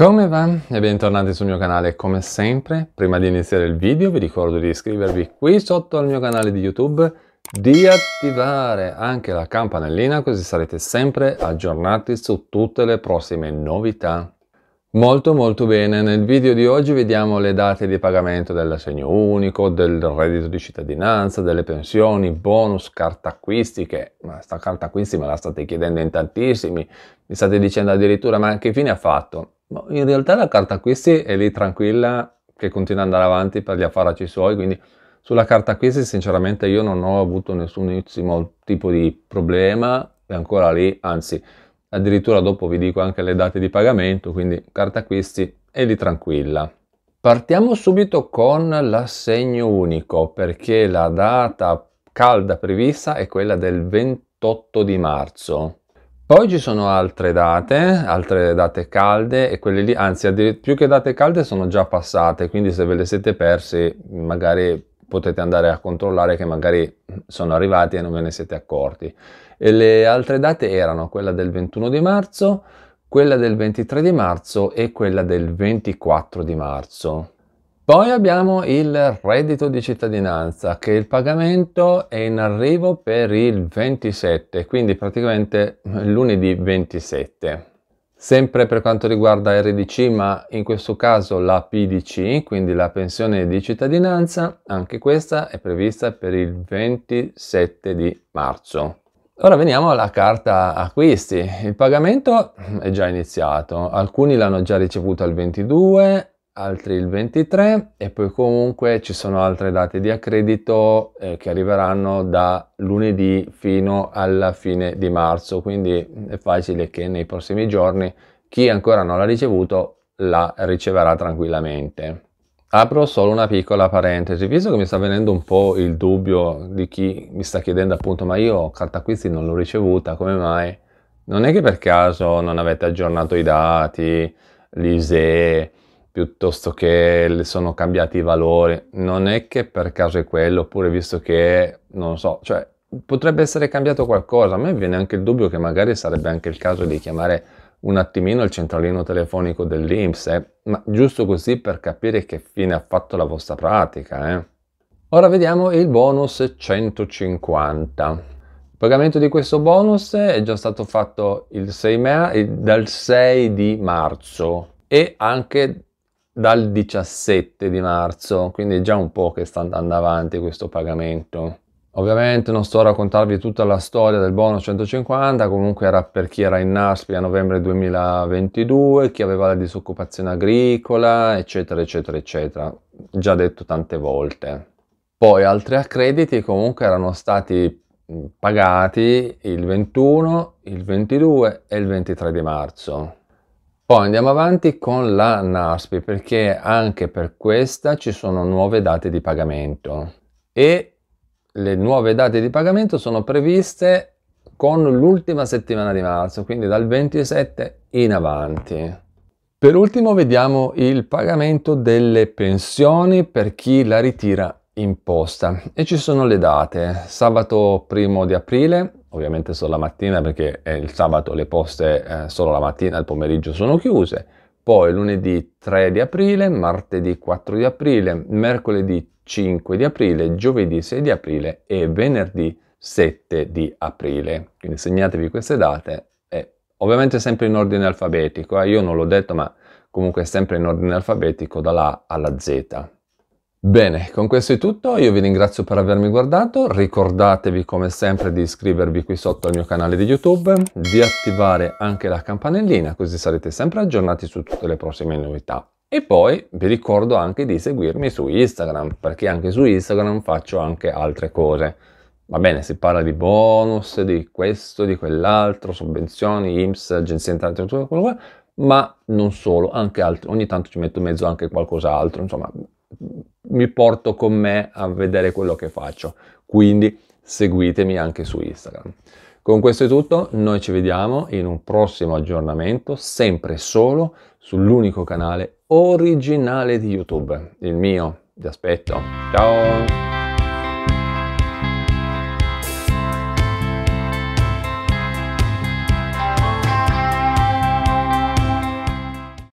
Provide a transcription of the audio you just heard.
Come va? E bentornati sul mio canale come sempre. Prima di iniziare il video vi ricordo di iscrivervi qui sotto al mio canale di YouTube, di attivare anche la campanellina così sarete sempre aggiornati su tutte le prossime novità. Molto molto bene, nel video di oggi vediamo le date di pagamento dell'assegno unico, del reddito di cittadinanza, delle pensioni, bonus, carta acquisti, che ma sta carta acquisti me la state chiedendo in tantissimi, mi state dicendo addirittura ma che fine ha fatto? in realtà la carta acquisti è lì tranquilla che continua ad andare avanti per gli affaracci suoi, quindi sulla carta acquisti sinceramente io non ho avuto nessunissimo tipo di problema, è ancora lì, anzi addirittura dopo vi dico anche le date di pagamento, quindi carta acquisti è lì tranquilla. Partiamo subito con l'assegno unico perché la data calda prevista è quella del 28 di marzo. Poi ci sono altre date, altre date calde e quelle lì, anzi più che date calde sono già passate, quindi se ve le siete perse magari potete andare a controllare che magari sono arrivati e non ve ne siete accorti. E le altre date erano quella del 21 di marzo, quella del 23 di marzo e quella del 24 di marzo. Poi abbiamo il reddito di cittadinanza che il pagamento è in arrivo per il 27, quindi praticamente lunedì 27. Sempre per quanto riguarda RDC, ma in questo caso la PDC, quindi la pensione di cittadinanza, anche questa è prevista per il 27 di marzo. Ora veniamo alla carta acquisti. Il pagamento è già iniziato, alcuni l'hanno già ricevuta il 22, altri il 23 e poi comunque ci sono altre date di accredito eh, che arriveranno da lunedì fino alla fine di marzo, quindi è facile che nei prossimi giorni chi ancora non l'ha ricevuto la riceverà tranquillamente. Apro solo una piccola parentesi, visto che mi sta venendo un po' il dubbio di chi mi sta chiedendo appunto ma io carta acquisti non l'ho ricevuta, come mai? Non è che per caso non avete aggiornato i dati, l'ISEE, piuttosto che le sono cambiati i valori, non è che per caso è quello, oppure visto che, non so, cioè potrebbe essere cambiato qualcosa, a me viene anche il dubbio che magari sarebbe anche il caso di chiamare un attimino il centralino telefonico dell'Inps, eh? ma giusto così per capire che fine ha fatto la vostra pratica. Eh? Ora vediamo il bonus 150. Il pagamento di questo bonus è già stato fatto il 6 dal 6 di marzo e anche dal 17 di marzo, quindi è già un po' che sta andando avanti questo pagamento. Ovviamente non sto a raccontarvi tutta la storia del bonus 150, comunque era per chi era in Naspi a novembre 2022, chi aveva la disoccupazione agricola, eccetera, eccetera, eccetera. Già detto tante volte. Poi altri accrediti comunque erano stati pagati il 21, il 22 e il 23 di marzo poi andiamo avanti con la NASPI perché anche per questa ci sono nuove date di pagamento e le nuove date di pagamento sono previste con l'ultima settimana di marzo, quindi dal 27 in avanti. Per ultimo vediamo il pagamento delle pensioni per chi la ritira imposta e ci sono le date sabato primo di aprile ovviamente solo la mattina perché eh, il sabato le poste eh, solo la mattina al pomeriggio sono chiuse poi lunedì 3 di aprile martedì 4 di aprile mercoledì 5 di aprile giovedì 6 di aprile e venerdì 7 di aprile quindi segnatevi queste date e ovviamente sempre in ordine alfabetico eh, io non l'ho detto ma comunque sempre in ordine alfabetico dalla A alla Z Bene, con questo è tutto, io vi ringrazio per avermi guardato, ricordatevi come sempre di iscrivervi qui sotto al mio canale di YouTube, di attivare anche la campanellina così sarete sempre aggiornati su tutte le prossime novità. E poi vi ricordo anche di seguirmi su Instagram, perché anche su Instagram faccio anche altre cose. Va bene, si parla di bonus, di questo, di quell'altro, sovvenzioni, IMSS, agenzie entrate, tutto quello, ma non solo, anche altro. Ogni tanto ci metto in mezzo anche qualcos'altro, insomma mi porto con me a vedere quello che faccio. Quindi seguitemi anche su Instagram. Con questo è tutto, noi ci vediamo in un prossimo aggiornamento, sempre solo sull'unico canale originale di YouTube, il mio. Vi aspetto. Ciao!